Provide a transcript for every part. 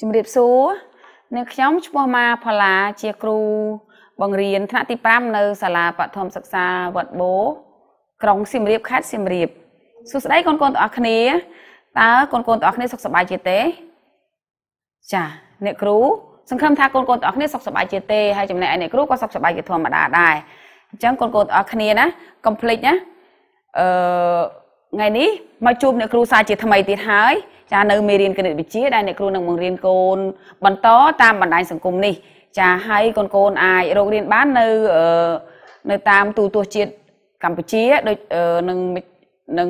ជំរាបសួរអ្នកខ្ញុំឈ្មោះម៉ាផល្លាជាគ្រូបង្រៀនថ្នាក់ទី5នៅ សាលាបឋមសិក្សាវត្តបូ ក្រុងសៀមរាបខេត្តសៀមរាបសួស្តីកូនកូនទាំងអស់គ្នាតើកូនកូនទាំងអស់គ្នាសុខសប្បាយជាទេចាអ្នកគ្រូសង្ឃឹមថាកូនកូនទាំងអស់គ្នាសុខសប្បាយជាទេហើយចំណែកឯអ្នកគ្រូក៏សុខសប្បាយជាធម្មតាដែរអញ្ចឹងកូនកូនទាំងអស់គ្នាណាកុំភ្លេចណាអឺថ្ងៃនេះមកជួបអ្នកគ្រូសាជាថ្មីទៀតហើយចានៅមេរៀនគណិតវិទ្យាដែលអ្នកគ្រូនឹងបង្រៀនកូនបន្តតាមបណ្ដាញសង្គមនេះចាហើយកូនកូនអាចរករៀនបាននៅនៅតាមទូទស្សន៍ជាតិកម្ពុជាដូចនឹងនឹង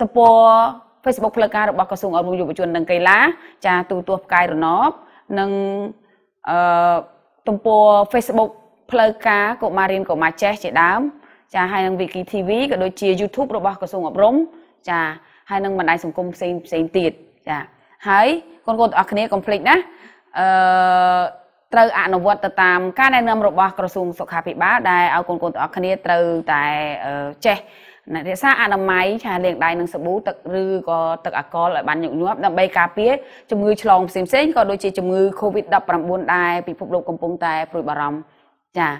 ទំព័រ Facebook ផ្លូវការរបស់ក្រសួងអប់រំយុវជននិងកីឡាចាទូទស្សន៍ផ្កាយរណបនិងអឺទំព័រ Facebook ផ្លូវការកុមាររៀនកុមារចេះជាដើមចាហើយនឹង Wiki TV ក៏ដូចជា YouTube របស់ក្រសួងអប់រំចាហើយនឹងបណ្ដាញសង្គមផ្សេងផ្សេងទៀតចាហើយកូនកូនទាំងអស់គ្នាកុំភ្លេចណាអឺត្រូវអនុវត្តទៅតាមការណែនាំរបស់ក្រសួងសុខាភិបាលដែលឲ្យកូនកូនទាំងអស់គ្នាត្រូវតែចេះរក្សា អនាម័យឆាលាងដៃនឹងសាប៊ូទឹកឬក៏ទឹកអាកុលឲ្យបានញឹកញាប់ដើម្បីការពារជំងឺឆ្លងផ្សេងៗក៏ដូចជាជំងឺ Covid-19 ដែរពិភពលោកកំពុងតែព្រួយបារម្ភចា៎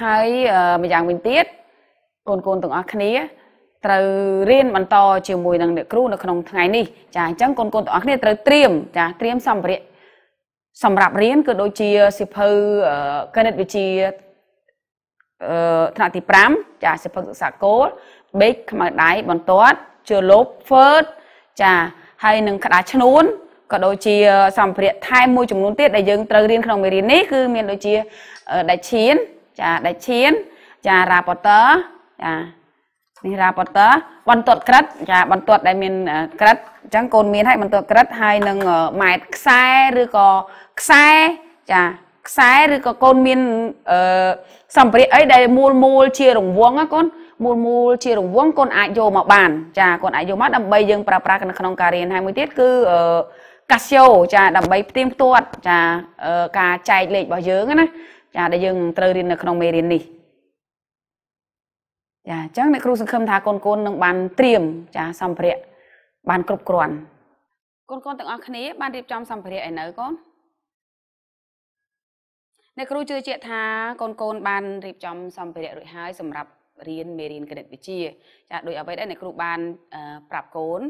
ហើយម្យ៉ាងវិញទៀតបងប្អូនទាំងអស់គ្នា ត្រូវរៀនបន្តជាមួយនឹងអ្នកគ្រូនៅក្នុងថ្ងៃនេះចាអញ្ចឹងបងប្អូនទាំងអស់គ្នាត្រូវត្រៀមចាត្រៀមសម្ភារៈសម្រាប់រៀនគឺដូចជាសិភៅកណិតវិទ្យាអឺថ្នាក់ទី5ចាសិភៅសិក្សាគោលបេកខ្មៅដៃបន្ទាត់ជើលប់ហ្វឺតចាហើយនឹងក្តារឈ្នួនក៏ដូចជា សម្ភារៈថែមមួយចំនួនទៀតដែលយើងត្រូវរៀនក្នុងមេរៀននេះគឺមានដូចជាដៃឈៀនចាដៃឈៀនចារ៉ាប៉ូទ័រចានេះរ៉ាប៉ុតតបន្ទាត់ក្រិតចាបន្ទាត់ដែលមាន ក្រិតអញ្ចឹងកូនមានឲ្យបន្ទាត់ក្រិតហើយនឹងម៉ែតខ្សែឬក៏ខ្សែចាខ្សែឬក៏កូនមានអឺសម្ភារៈអីដែលមូលមូលជារង្វង់ណាកូនមូលមូលជារង្វង់កូនអាចយកមកបានចាកូនអាចយកមកដើម្បីយើងប្រើប្រាស់នៅក្នុងការរៀនហើយមួយទៀតគឺអឺកាស៊ីយ៉ូចា ដើម្បីផ្ទៀងផ្ទាត់ ចាការចែកលេខរបស់យើងណា ចាដែលយើងត្រូវរៀននៅក្នុងមេរៀននេះចាអញ្ចឹងអ្នកគ្រូសង្ឃឹមថាកូនកូននឹងបានត្រៀមចាសម្ភារៈបានគ្រប់គ្រាន់កូនកូនទាំងអស់គ្នាបានរៀបចំសម្ភារៈឲ្យនៅកូនអ្នកគ្រូជឿជាក់ថាកូនកូនបានរៀបចំសម្ភារៈរួចហើយសម្រាប់រៀនមេរៀនគណិតវិទ្យាចាដោយអ្វីដែលអ្នកគ្រូបានប្រាប់កូន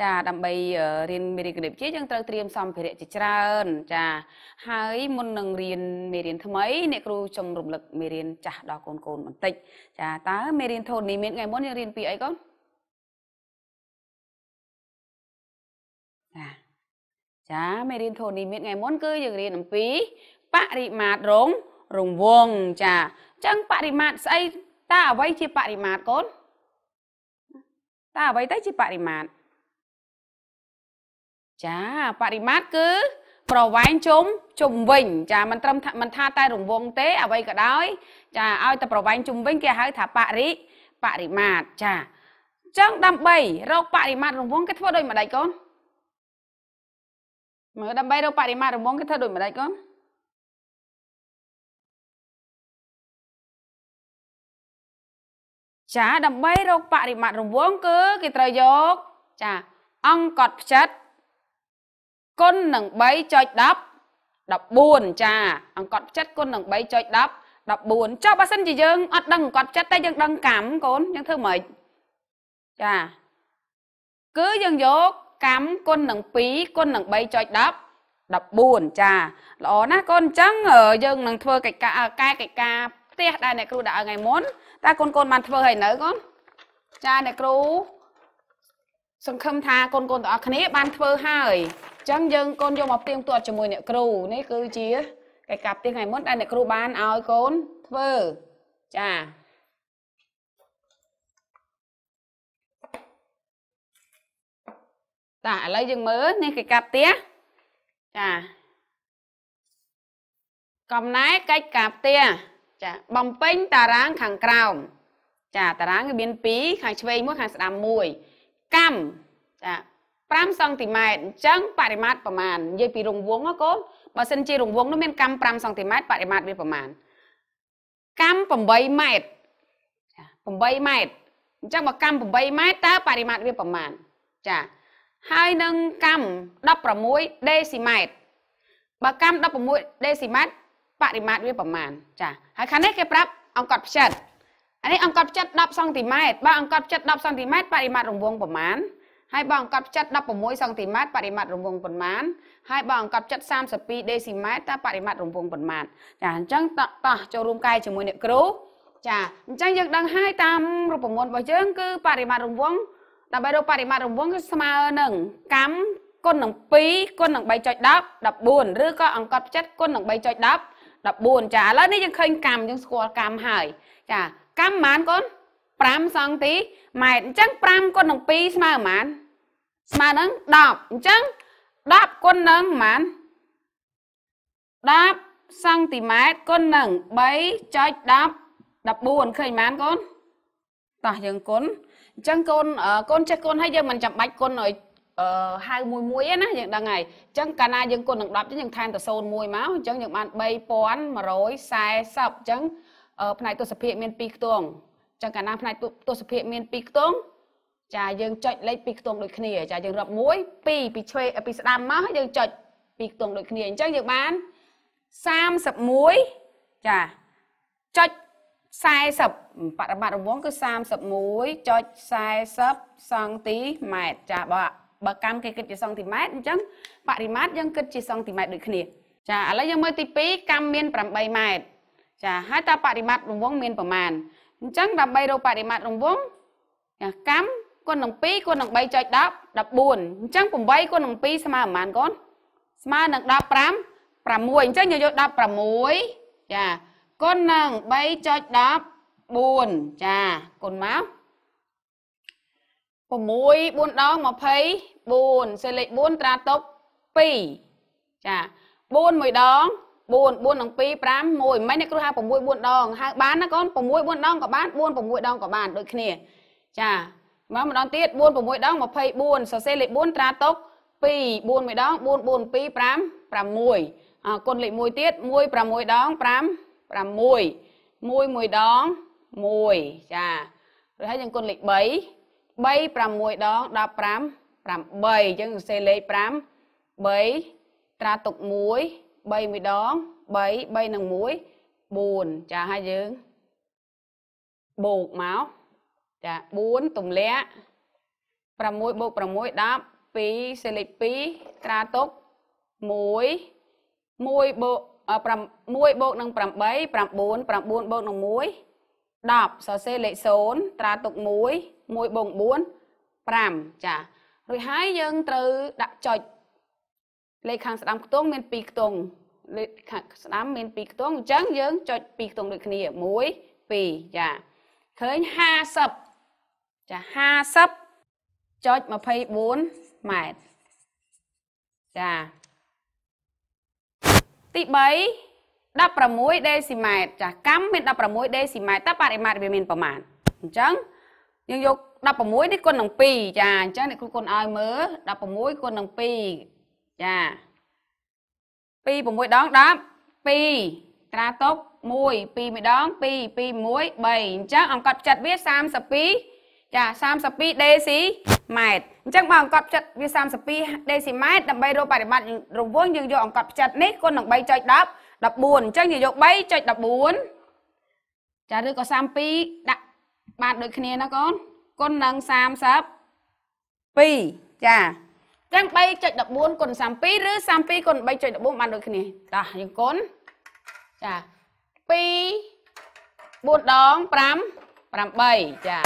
ចាដើម្បីរៀនមេរៀនគណិតវិទ្យាយើងត្រូវត្រៀមសម្ភារៈជាច្រើន ចា ហើយមុននឹងរៀនមេរៀនថ្មីអ្នកគ្រូចុំរំលឹកមេរៀនចាស់ដល់កូនកូនបន្តិចចាតើមេរៀនធននេះមានថ្ងៃមុនយើងរៀនពីអីកូនចាចាមេរៀនធននេះមានថ្ងៃមុន គឺ យើងរៀនអំពីបរិមាត្ររង រង្វង់ចាអញ្ចឹងបរិមាត្រស្អីតើអ្វីជាបរិមាត្រកូនតើអ្វីទៅជាបរិមាត្រចាបរិមាត្រគឺ ប្រវែងជុំជុំវិញ ចាមិនត្រឹមមិនថាតែ រង្វង់ទេអ្វីក៏ដោយ ចាឲ្យតែប្រវែងជុំវិញគេហៅថាបរិបរិមាត្រចាចឹងដើម្បីរកបរិមាត្ររង្វង់គេធ្វើដូចម្ដេចកូនមើលដើម្បីរកបរិមាត្ររង្វង់គេធ្វើដូចម្ដេចកូនចាដើម្បីរកបរិមាត្ររង្វង់គឺ គេត្រូវយកចាអង្គកត់ផ្ចិតគុណនឹង3.10 14ចាអង្កត់ចិត្តគុណនឹង3.10 14ចុះបើសិន ជាយើងអត់ដឹងគាត់ចិត្តតែយើងដឹងកម្មកូនយើងធ្វើម៉េចចា គឺយើងយកកម្មគុណនឹង2គុណនឹង3.10 14ចាល្អណាស់កូនអញ្ចឹងយើង នឹងធ្វើកិច្ចការកែកិច្ចការផ្ទះដែលអ្នកគ្រូដាក់ឲ្យថ្ងៃមុនតើកូនកូនបានធ្វើហើយនៅកូនចាអ្នកគ្រូសង្ឃឹមថាកូនកូនទាំងអស់គ្នាបានធ្វើហើយអញ្ចឹងយើងកូនយកមកផ្ទៀងផ្ទាត់ជាមួយអ្នក គ្រូនេះគឺជាកិច្ចការផ្ទៀងថ្ងៃមុនដែលអ្នកគ្រូបានឲ្យកូនធ្វើចាតាឥឡូវយើងមើលនេះកិច្ចការផ្ទះចា កំណែកិច្ចការផ្ទះចាបំពេញតារាង ខាងក្រោមចា តារាងវាមាន2ខាងឆ្វេងមួយខាងស្ដាំមួយកម្មចា5សង់ទីម៉ែត្រអញ្ចឹងបរិមាត្រប្រមាណនិយាយពីរង្វង់ណាកូនបើសិនជារង្វង់នោះមានកម្ម5សង់ទីម៉ែត្របរិមាត្រវាប្រមាណកម្ម8ម៉ែត្រចា8ម៉ែត្រអញ្ចឹងបើកម្ម8ម៉ែត្រតើបរិមាត្រវាប្រមាណចាហើយនឹងកម្ម16ដេស៊ីម៉ែត្របើកម្ម16ដេស៊ីម៉ែត្របរិមាត្រវាប្រមាណចាហើយខាងនេះគេប្រាប់អង្កត់ផ្ចិតអានេះអង្កត់ផ្ចិត10សង់ទីម៉ែត្របើអង្កត់ផ្ចិត10សង់ទីម៉ែត្របរិមាត្ររង្វង់ប្រមាណហើយបើអង្កត់ផ្ចិត16សង់ទីម៉ែត្របរិមាត្ររង្វង់ប៉ុន្មានហើយបើអង្កត់ផ្ចិត32ដេស៊ីម៉ែត្រតើបរិមាត្ររង្វង់ប៉ុន្មានចាអញ្ចឹងតោះចូលរួមកែជាមួយអ្នកគ្រូចាអញ្ចឹងយើងដឹងហើយតាមរូបមន្តរបស់យើងគឺ បរិមាត្ររង្វង់ដើម្បីរកបរិមាត្ររង្វង់គឺស្មើនឹងកម្មគុណនឹង2គុណនឹង3.10 14ឬក៏អង្កត់ផ្ចិតគុណនឹង3.10 14ចាឥឡូវនេះយើងឃើញកម្មយើងស្គាល់កម្មហើយចាកម្មប៉ុន្មានកូន5សង់ទីម៉ែត្រអញ្ចឹង5គុណនឹង2ស្មើប៉ុន្មាន ស្មើនឹង10អញ្ចឹង10គុណនឹងប៉ុន្មាន10សង់ទីម៉ែត្រគុណនឹង3.10 14ឃើញប៉ុន្មានកូនតោះយើងគុណអញ្ចឹងកូនកូនចេះគុណហើយយើងមិនចាំបាច់គុណឲ្យហៅមួយមួយណាយើងដឹងហើយអញ្ចឹងកាលណាយើងគុណនឹង10យើងថែមតែ01មកអញ្ចឹងយើងបាន3140អញ្ចឹងផ្នែកទស្សភាគមាន2ខ្ទង់ចឹងកាលណាផ្នែកទស្សភាគមាន2ខ្ទង់ចា យើងចុចលេខ2ខ្ទង់ដូចគ្នាចាយើងរាប់1 2ពីឆ្វេងពីស្ដាំមកយើងចុច2ខ្ទង់ដូចគ្នាអញ្ចឹងយើងបាន31ចាចុច40បរិបត្តិរង្វង់គឺ31.40សង់ទីម៉ែត្រចាបើបើកម្មគេគិតជាសង់ទីម៉ែត្រអញ្ចឹងបរិមាត្រយើងគិតជាសង់ទីម៉ែត្រដូចគ្នាចាឥឡូវយើងមើលទី2កម្មមាន8ម៉ែត្រចាហើយតើបរិមាត្ររង្វង់មានប្រមាណអញ្ចឹងដើម្បីរកបរិមាត្ររង្វង់ចាកម្មគុណនឹង2គុណនឹង3.10 14អញ្ចឹង8គុណនឹង2ស្មើប្រមាណកូនស្មើនឹង15 6អញ្ចឹងយកយក16ចាគុណនឹង3.14ចាគុណមក6 4ដង24សេលេខ4ត្រាតុប2ចា4មួយដង4 4និង2 5 1មិនឯគ្រូហៅ6 4ដងហៅបានណាកូន6 4ដងក៏បាន4 6ដងក៏បានដូចគ្នាចាមកម្ដងទៀត4 6ដង24សរសេរលេខ4ត្រាតុក2 4មួយដង4 4 2 5 6អរគុណលេខ1ទៀត1 6ដង5 6 1មួយដង1ចាឬហើយយើងគុណលេខ3 3 6ដង15 8អញ្ចឹងសរសេរលេខ5 3ត្រាតុក1 3ម្ដង3 3និង1 4ចាហើយយើង បូកមកចា4ទម្លាក់6បូក6 10 2សេលេខ2ត្រាទុក1 1បូក6បូកនឹង8 9 9បូកនឹង1 10សរសេរលេខ0ត្រាទុក1 1បូក4 5ចារួចហើយយើង ត្រូវដាក់ចុចលេខខាងស្ដាំខ្ទង់មាន2ខ្ទង់លេខខាងស្ដាំមាន2ខ្ទង់អញ្ចឹងយើងចុច2ខ្ទង់ដូចគ្នា1 2ចាឃើញ50ចា50ចុច24ម៉ែត្រចាទី3 16ដេស៊ីម៉ែត្រចាកម្មមាន16ដេស៊ីម៉ែត្រតើបរិមាត្រវាមានប្រមាណអញ្ចឹងយើងយក16នេះគុណនឹង2ចាអញ្ចឹងអ្នកគ្រូគុណឲ្យមើល16គុណនឹង2ចា2 6ដង10 2ត្រាតុប1 2ម្ដង2 2 1 3អញ្ចឹងអង្កត់ចិត្តវា32ចា32ដេស៊ីម៉ែត្រអញ្ចឹងបើអង្កត់ចិត្តវា32ដេស៊ីម៉ែត្រដើម្បីរកបរិមាណរង្វង់យើងយកអង្កត់ចិត្តនេះគុណនឹង3.10 14អញ្ចឹងយើងយក3.14ចាឬក៏32ដាក់បានដូចគ្នាណាកូនគុណនឹង32ចាចឹង3.14គុណ32ឬ32គុណ3.14បានដូចគ្នាចាយើងគុណចា2 4ដង5 8ចា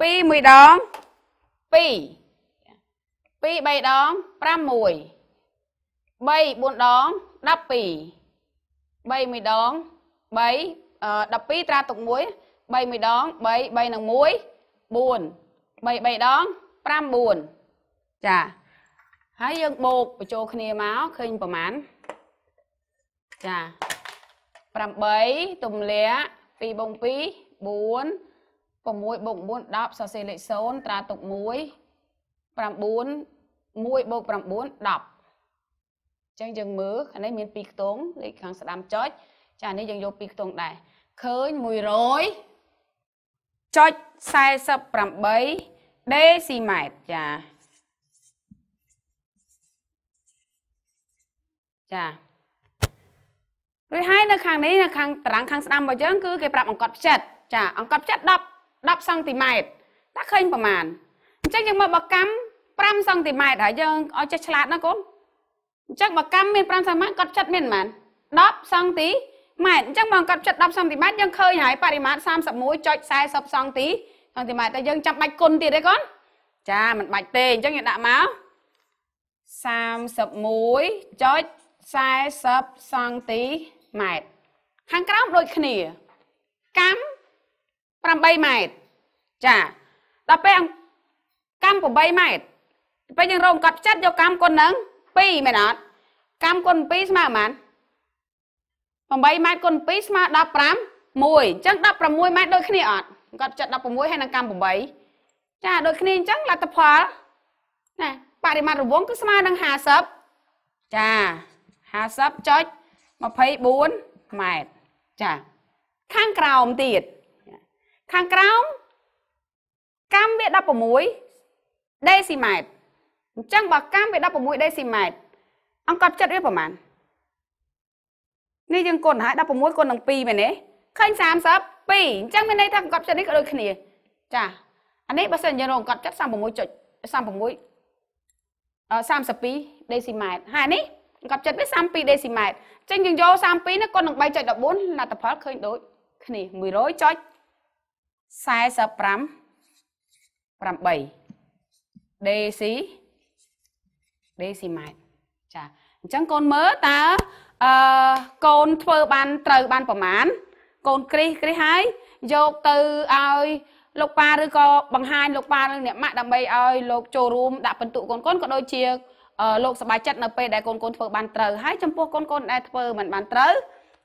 2 1ដង2 2 3ដង6 3 4ដង12 3 1ដង3 12ត្រាទុក1 3 1ដង3 3នឹង1 4 3 3ដង9ចាហើយយើងបូកបញ្ចូលគ្នាមកឃើញប្រមាណចា8ទំលាក់2បង2 4 6បូក9 10សរសេរលេខ0ត្រាទុក1 9 1បូក9 10អញ្ចឹងយើងមើលខាងនេះមាន2ខ្ទង់លេខខាងស្ដាំចុចចា នេះយើងយក2ខ្ទង់ដែរឃើញ100ចុច48ដេស៊ីម៉ែត្រចាចារួចហើយនៅខាងនេះនៅខាងតារាងខាងស្ដាំរបស់យើងគឺគេប្រាប់អង្កត់ផ្ចិតចាអង្កត់ផ្ចិត10 10សង់ទីម៉ែត្រតើឃើញប្រមាណអញ្ចឹងយើងមើលបើកម្ម5សង់ទីម៉ែត្រហើយយើងឲ្យចេះឆ្លាតណាកូនអញ្ចឹងបើកម្មមាន5សង់ម៉ែត្រកត់ផ្ចិតមានប៉ុន្មាន10សង់ទីម៉ែត្រអញ្ចឹងបើកត់ចិត្ត10សង់ទីម៉ែត្រយើងឃើញហើយបរិមាណ31.40សង់ទីសង់ទីម៉ែត្រតែយើងចាំបាច់គុណទៀតទេកូនចាមិនបាច់ទេអញ្ចឹងយើងដាក់មក31.40 40សង់ទីម៉ែត្រខាងក្រោមដូចគ្នា កម្ម8ម៉ែត្រចា ដល់ពេលកម្ម8ម៉ែត្រពេលយើងរងកាត់ចិត្តយកកម្មគុណនឹង2មែនអត់កម្មគុណ2ស្មើប៉ុន្មាន8ម៉ែត្រគុណ2ស្មើ15 1អញ្ចឹង16ម៉ែត្រដូចគ្នាអត់គាត់ចិត្ត16ហើយនឹងកម្ម8ចា ដូចគ្នាអញ្ចឹងលទ្ធផលណាបរិមាណរង្វង់គឺស្មើនឹង50ចា50.24ម៉ែត្រចាខាងក្រោមទៀតខាងក្រោមកម្មវា16ដេស៊ីម៉ែត្រអញ្ចឹងបើកម្មវា16ដេស៊ីម៉ែត្រអង្គប់ចិត្តវាប្រហែលនេះយើងគុណហើយ16គុណនឹង2មែនទេឃើញ32អញ្ចឹងមានន័យថាអង្គប់ចិត្តនេះក៏ដូចគ្នា ចាអានេះបើសិនយើងរកអង្គប់ចិត្ត36.36 32ដេស៊ីម៉ែត្រហើយនេះកប់ចិត្តនេះ32ដេស៊ីម៉ែត្រចឹងយើងយក32នេះគុណនឹង3.14លទ្ធផលឃើញដូចគ្នា100.45 8ដេស៊ីដេស៊ីម៉ែត្រចាអញ្ចឹងកូនមើលតើអឺកូនធ្វើបានត្រូវបានប្រមាណកូនគ្រីសគ្រីសហើយយកទៅឲ្យលោកប៉ាឬក៏បង្ហាញលោកប៉ាឬអ្នកម៉ាក់ដើម្បីឲ្យលោកចូលរួមដាក់ពិន្ទុកូនកូនក៏ដូចជាលោកសប្បាយចិត្តនៅពេលដែលកូនកូនធ្វើបានត្រូវហើយចំពោះកូនកូនដែលធ្វើមិនបានត្រូវ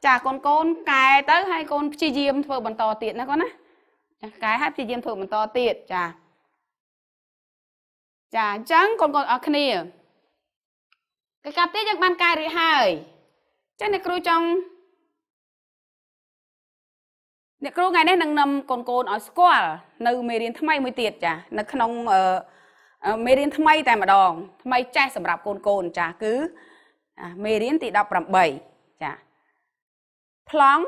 ចាកូនកូនកែទៅ ហើយកូន ព្យាយាមធ្វើ បន្តទៀតណាកូនណាចាកែហើយព្យាយាមធ្វើបន្តទៀតចាចាអញ្ចឹងកូនកូនអរគ្នាកិច្ចការទៀតយើងបានកែរួចហើយចឹងអ្នក គ្រូចង់អ្នកគ្រូថ្ងៃនេះនឹងនាំកូនកូនឲ្យស្គាល់នៅមេរៀនថ្មីមួយទៀតចា នៅក្នុងអឺមេរៀនថ្មីតែម្ដង ថ្មីចេះសម្រាប់កូនកូនចាគឺមេរៀនទី18ចាប្លង់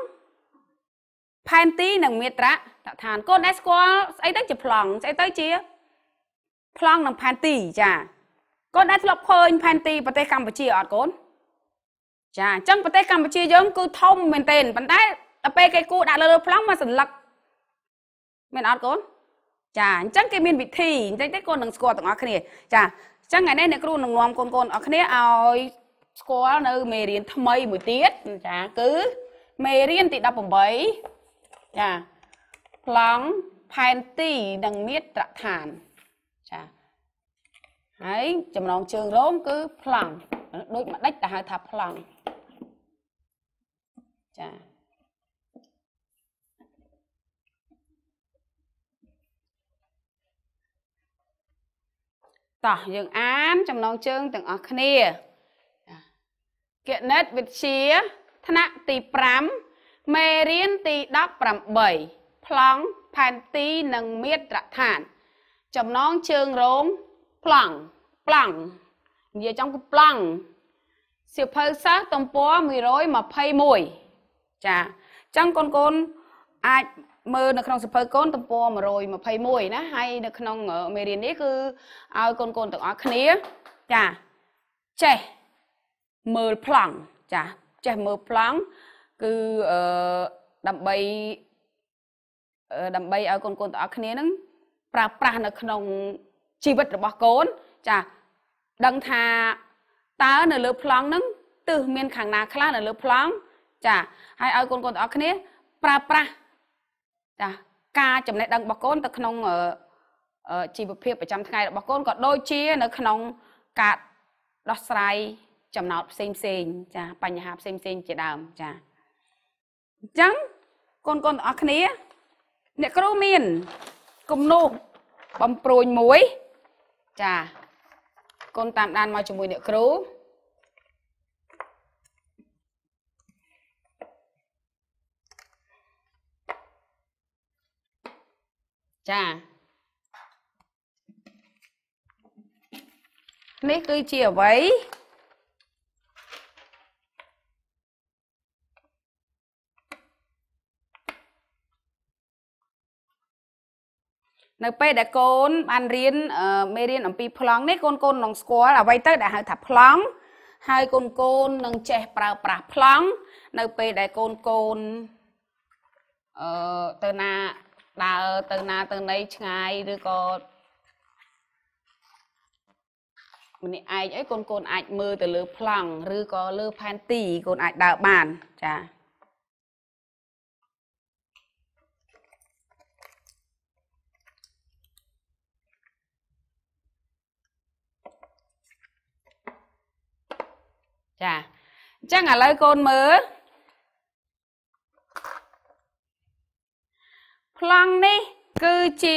ផែនទីនិងមេត្រាតឋានកូនដែលស្គាល់ស្អីទៅជាប្លង់ស្អីទៅជាប្លង់និងផែនទីចាកូនដែលធ្លាប់ឃើញ ផែនទីប្រទេសកម្ពុជាអត់កូន ចាអញ្ចឹងប្រទេសកម្ពុជាយើងគឺធំមែនទែនប៉ុន្តែដល់ពេលគេគូដាក់លើប្លង់មកសន្លឹកមានអត់កូនចាអញ្ចឹងគេមានវិធីបន្តិចទេកូននឹងស្គាល់ទាំងអស់គ្នាចាអញ្ចឹងថ្ងៃនេះអ្នកគ្រូនឹងនាំកូនកូនអស់គ្នាឲ្យស្គាល់នៅមេរៀនថ្មីមួយទៀតចា គឺមេរៀនទី18ចាប្លង់ផែនទីនិងមាត្រដ្ឋានចាហើយចំណងជើងរោមគឺប្លង់ដូចម្ដេចតែហៅថាប្លង់ចាតោះយើងអានចំណងជើងទាំងអស់គ្នាគណិតវិទ្យាថ្នាក់ទី5មេរៀនទី18ប្លង់ផែនទីនិងមាត្រដ្ឋាន ចំណងជើងរងប្លង់ប្លង់និយាយចំគឺប្លង់សៀវភៅសិស្សទំព័រ121ចាអញ្ចឹងកូនកូនអាចមើលនៅក្នុងសភៅកូនទំព័រ121ណាហើយនៅក្នុងមេរៀននេះគឺឲ្យកូនកូនទាំងអស់គ្នាចាចេះមើលប្លង់ចាចេះមើលប្លង់គឺអឺដើម្បីដើម្បីឲ្យកូនកូនទាំងអស់គ្នានឹងប្រើប្រាស់នៅក្នុង ជីវិតរបស់កូនចាដឹងថាតើនៅលើប្លង់នឹងទិសមានខាងណា ខ្លះនៅលើប្លង់ចាហើយឲ្យកូនកូនទាំងអស់គ្នា ប្រើប្រាស់ចាការចំណេះដឹងរបស់កូនទៅក្នុងជីវភាពប្រចាំថ្ងៃរបស់កូនក៏ដូចជា នៅក្នុង ការដោះស្រាយចំណោទផ្សេងផ្សេងចាបញ្ហាផ្សេងផ្សេងជាដើមចាអញ្ចឹងកូនកូនទាំងអស់គ្នា អ្នកគ្រូមានគំនូបំប្រួយមួយចាកូនតាមដានមកជាមួយអ្នកគ្រូចានេះគឺជាអ្វីនៅពេលដែលកូនបានរៀនមេរៀនអំពីប្លង់នេះកូនកូននឹងស្គាល់អ្វីទៅដែលហៅថាប្លង់ហើយកូនកូននឹងចេះ ប្រើប្រាស់ប្លង់នៅពេលដែលកូនកូនអឺទៅណាដើរទៅណាទៅណីឆ្ងាយឬក៏ម្នាក់ឯងអីកូនកូនអាចមើលទៅលើប្លង់ឬក៏លើផែនទីកូន អាចដើរបានចាចាអញ្ចឹងឥឡូវកូនមើលប្លង់នេះ គឺជា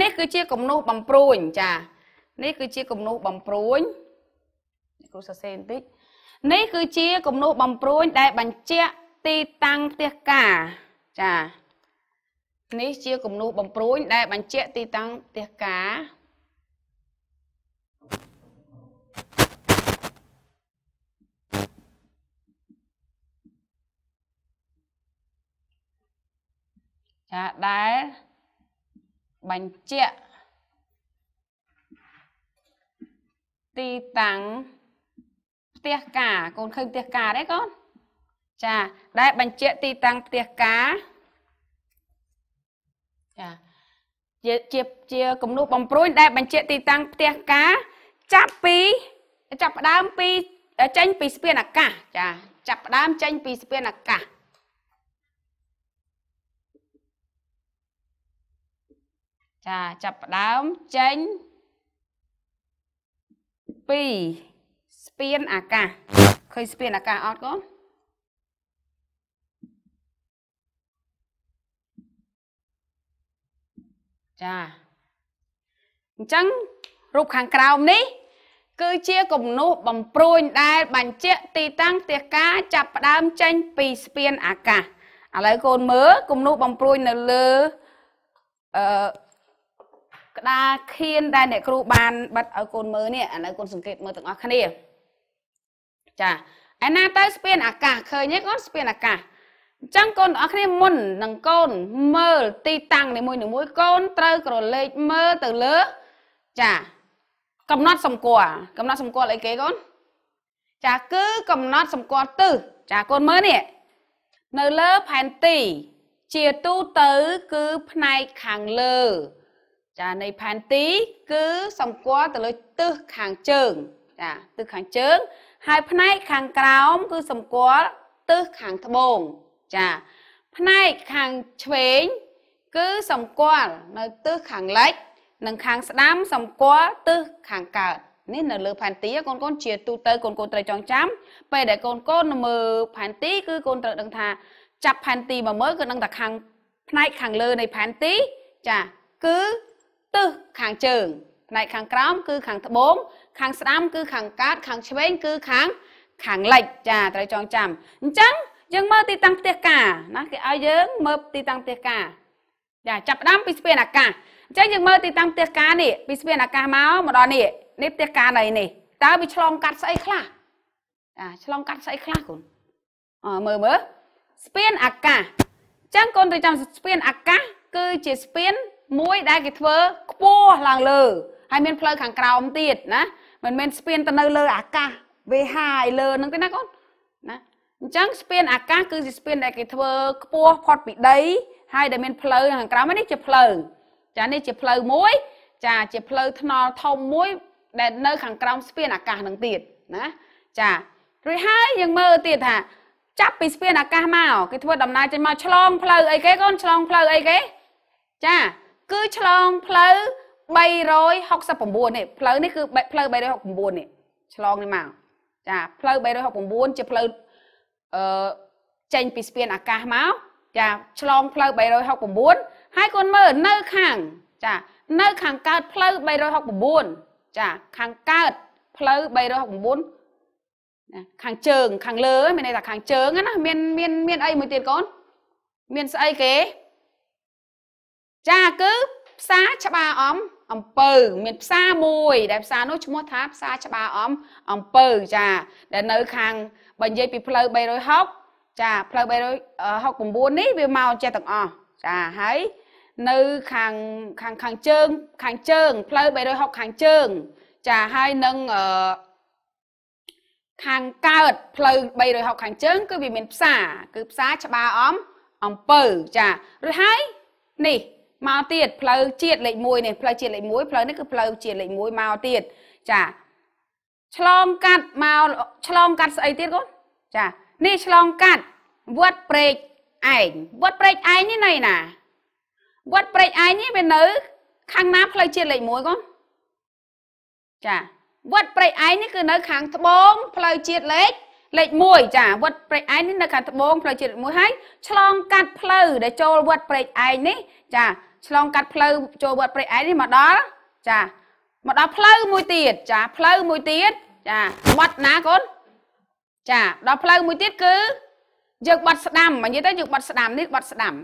នេះ គឺជាគំនូសបំព្រួញចា នេះគឺជាគំនូសបំព្រួញគ្រូសរសេរបន្តិចនេះ គឺជាគំនូសបំព្រួញដែលបញ្ជាក់ទីតាំងផ្ទះការចា នេះជាគំនូសបំព្រួញដែលបញ្ជាក់ទីតាំងផ្ទះការចាដែលបញ្ជាក់ទីតាំងផ្ទះការ កូនឃើញផ្ទះការទេកូនចាដែល បញ្ជាក់ទីតាំងផ្ទះការចាជាជាជាគំនូបំប្រួយ ដែល បញ្ជាក់ទីតាំងផ្ទះការ ចាប់ពីចាប់ផ្ដើមពីចេញ ពីស្ពានអាកាសចាចាប់ផ្ដើមចេញពីស្ពានអាកាសចាចាប់ផ្ដើមចេញពីស្ពានអាកាសឃើញស្ពានអាកាសអត់កូនចាអញ្ចឹងរូបខាងក្រោមនេះ គឺជាគំនូសបំព្រួញដែលបញ្ជាក់ទីតាំងផ្ទះការចាប់ផ្ដើមចេញពីស្ពាន អាកាសឥឡូវកូន មើលគំនូសបំព្រួញនៅលើអឺក្តារខៀនដែលអ្នកគ្រូបានបិទឲ្យកូនមើលនេះឥឡូវកូនសង្កេតមើលទាំងអស់គ្នា ចាឯណាទៅស្ពានអាកាសឃើញទេកូនស្ពានអាកាសអញ្ចឹងកូនទាំងអស់គ្នាមុននឹងកូន មើលទីតាំងនីមួយនីមួយកូនត្រូវក្រឡេកមើលទៅលើចា កំណត់សម្គាល់កំណត់សម្គាល់អីគេកូនចាគឺកំណត់សម្គាល់ទិសចាកូនមើលនេះនៅលើផែនទីជាទូទៅគឺផ្នែកខាងលើចានៃផែនទីគឺសម្គាល់ទៅលើទិសខាងជើង ចាទិសខាងជើងហើយផ្នែកខាងក្រោមគឺសម្គាល់ទិសខាងត្បូងចា ផ្នែកខាងឆ្វេងគឺសម្គាល់នៅទិសខាងលិចនិងខាងស្ដាំសម្គាល់ទិសខាងកើតនេះនៅលើផែនទីកូនកូនជាទូទៅកូនកូនត្រូវចងចាំពេលដែលកូនកូនមើលផែនទីគឺកូនត្រូវដឹងថាចាប់ផែនទីមកមើលគឺដឹងតែខាងផ្នែកខាងលើនៃផែនទីចាគឺទិសខាងជើងផ្នែកខាងក្រោមគឺខាងត្បូងខាងស្ដាំគឺខាងកើតខាងឆ្វេង គឺខាងខាងលិចចាត្រូវចងចាំអញ្ចឹងយើងមើលទីតាំងផ្ទះការណាគេឲ្យយើងមើលទីតាំងផ្ទះការចាចាប់ដើមពីស្ពានអាកាសអញ្ចឹងយើងមើលទីតាំងផ្ទះការនេះពីស្ពានអាកាសមកមកដល់នេះនេះផ្ទះការណីនេះតើវាឆ្លងកាត់ស្អីខ្លះចាឆ្លងកាត់ស្អីខ្លះកូនអើមើលមើលស្ពានអាកាសអញ្ចឹងកូនត្រូវចាំស្ពានអាកាសគឺជាស្ពានមួយដែលគេធ្វើខ្ពស់ឡើងលើហើយមានផ្លូវខាងក្រោមទៀតណាមិនមែនស្ពានទៅនៅលើអាកាសវេហាយលើនឹងទេណាកូនណាអញ្ចឹងស្ពានអាកាសគឺជាស្ពានដែលគេធ្វើខ្ពស់ផុតពីដី ហើយដែលមានផ្លូវខាងក្រោមនេះជាផ្លូវចានេះជាផ្លូវមួយចាជាផ្លូវថ្នល់ធំមួយ ដែល នៅខាងក្រោមស្ពានអាកាសនឹងទៀតណាចារួចហើយយើងមើលទៀតថាចាប់ពីស្ពានអាកាសមកគេធ្វើដំណើរចេញមកឆ្លងផ្លូវអីគេកូនឆ្លងផ្លូវអីគេចាគឺឆ្លង ផ្លូវ369នេះផ្លូវនេះគឺផ្លូវ369នេះឆ្លងនេះមកចាផ្លូវ369ជាផ្លូវអឺចេញពីស្ពាន អាកាសមកចាឆ្លងផ្លូវ369ហើយកូនមើលនៅខាងចានៅខាងកើតផ្លូវ369ចាខាងកើតផ្លូវ369ណាខាងជើងខាងលើមានន័យថាខាងជើងណាមានមានមានអីមួយទៀតកូនមានស្អីគេចាគឺផ្សារច្បារអំ អំពើ មានផ្សារមួយ ដែលផ្សារនោះឈ្មោះថាផ្សារច្បារអំ អំពើចាដែល នៅខាងបើនិយាយពីផ្លូវ360ចាផ្លូវ369នេះវាមកចេះទាំងអស់ចាហើយនៅខាងខាងខាងជើង ខាងជើងផ្លូវ360ខាងជើង ចាហើយនឹងអឺខាងកើតផ្លូវ360ខាងជើង គឺវាមានផ្សារគឺផ្សារច្បារអំ អំពើ ចារួចហើយនេះមកទៀតផ្លូវជាតិលេខ1នេះផ្លូវជាតិលេខ1ផ្លូវនេះគឺផ្លូវជាតិលេខ1មកទៀតចាឆ្លងកាត់មកឆ្លងកាត់ស្អីទៀតកូនចា នេះឆ្លងកាត់វត្តព្រែកឯងវត្តព្រែកឯងនេះនៅណាវត្តព្រែកឯងនេះវានៅ ខាងណាផ្លូវជាតិលេខ1កូនចាវត្តព្រៃឯងនេះគឺនៅ ខាងត្បូងផ្លូវជាតិលេខលេខ1ចាវត្តព្រៃឯងនេះនៅខាងត្បូងផ្លូវជាតិលេខ1ហើយឆ្លងកាត់ផ្លូវដែលចូលវត្តព្រៃឯងនេះ ចាឆ្លងកាត់ផ្លូវចូលវត្តព្រៃឯងនេះមកដល់ចាមកដល់ផ្លូវមួយទៀត ចា ផ្លូវមួយទៀតចាវត្តណាកូនចាដល់ផ្លូវមួយទៀត គឺយើងបត់ស្ដាំនិយាយទៅយើងបត់ស្ដាំនេះបត់ស្ដាំ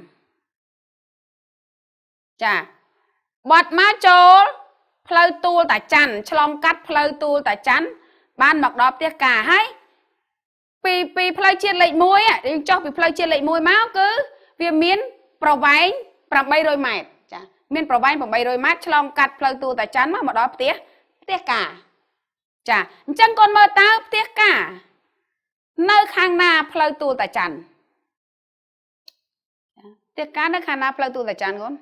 ចាបត់មកចូលផ្លូវទួលតាច័ន្ទឆ្លងកាត់ផ្លូវទួលតាច័ន្ទបាន មកដល់ផ្ទះការហើយ ពី ពីផ្លូវជាតិលេខ1យើងចុះពីផ្លូវជាតិលេខ1មកគឺ វាមាន ប្រវែង800ម៉ែត្រចាមានប្រវែង800ម៉ែត្រឆ្លង កាត់ផ្លូវទួលតាច័ន្ទមកមកដល់ផ្ទះផ្ទះកាចាអញ្ចឹងកូនមើលតើផ្ទះកានៅខាងណា ផ្លូវទួលតាច័ន្ទផ្ទះកានៅខាងណាផ្លូវទួលតាច័ន្ទកូន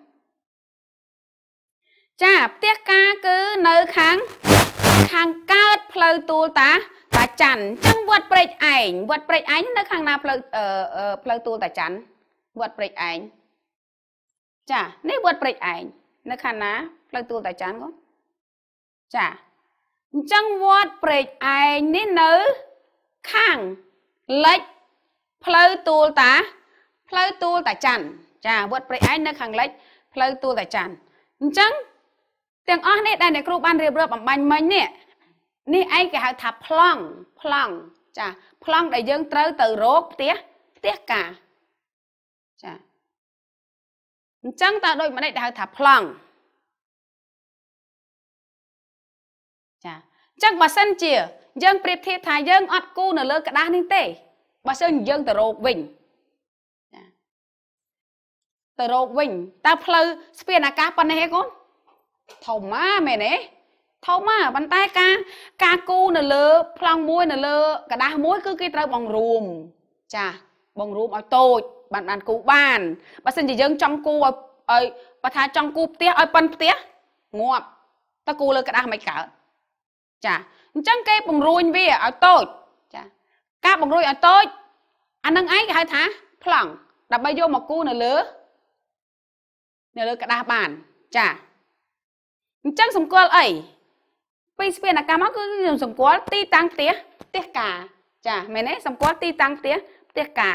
ចាផ្ទះកាគឺ នៅខាង ខាងកើត ផ្លូវទួលតាតាច័ន្ទអញ្ចឹងវត្តព្រែកឯងវត្តព្រែកឯងនៅខាងណាផ្លូវផ្លូវទួលតាច័ន្ទវត្តព្រែកឯងចានេះវត្តព្រៃឯងនៅខាងណាផ្លូវទួលតាចាន់កូនចាអញ្ចឹងវត្តព្រែកឯងនេះនៅខាងលិចផ្លូវទួលតា ផ្លូវទួលតាច័ន្ទចាវត្តព្រែកឯងនៅ ខាងលិច ផ្លូវទួលតាច័ន្ទអញ្ចឹងទាំងអស់នេះដែលអ្នកគ្រូបានរៀបរាប់អំបញ្ញមិញនេះនេះឯងគេហៅថាប្លង់ប្លង់ចាប្លង់ដែលយើងត្រូវទៅរោគផ្ទះផ្ទះការចាអញ្ចឹងតើដូចម្ដេចដែលហៅថាប្លង់ចាអញ្ចឹងបើសិនជា យើងប្រៀបធៀបថាយើងអត់គូនៅលើกระดาษនេះទេបើសិនយើងទៅរកវិញចាទៅរកវិញតើផ្លូវស្ពានអាកាសប៉ុណ្ណេះឯងកូនធំម៉ាមែនទេធំម៉ាប៉ុន្តែការ ការគូនៅលើប្លង់មួយ នៅលើกระดาษមួយ គឺគេត្រូវបង្រួម ចាបង្រួមឲ្យតូចបានបានគូបានបើសិនជាយើង ចង់គូឲ្យឲ្យបើថាចង់គូផ្ទះឲ្យប៉ុនផ្ទះងាប់តើគូលើក្តាស់មិនកើតចាអញ្ចឹងគេបង្រួញវាឲ្យតូច ចា ការបង្រួញឲ្យតូចអានឹងឯងគេហៅថាប្លង់ដើម្បីយកមកគូនៅលើនៅលើក្តាស់បានចាអញ្ចឹងសម្គាល់អីពីស្ពានកម្មមកគឺខ្ញុំសម្គាល់ ទី តាំងផ្ទះផ្ទះការ ចាមែនទេសម្គាល់ទីតាំងផ្ទះផ្ទះការ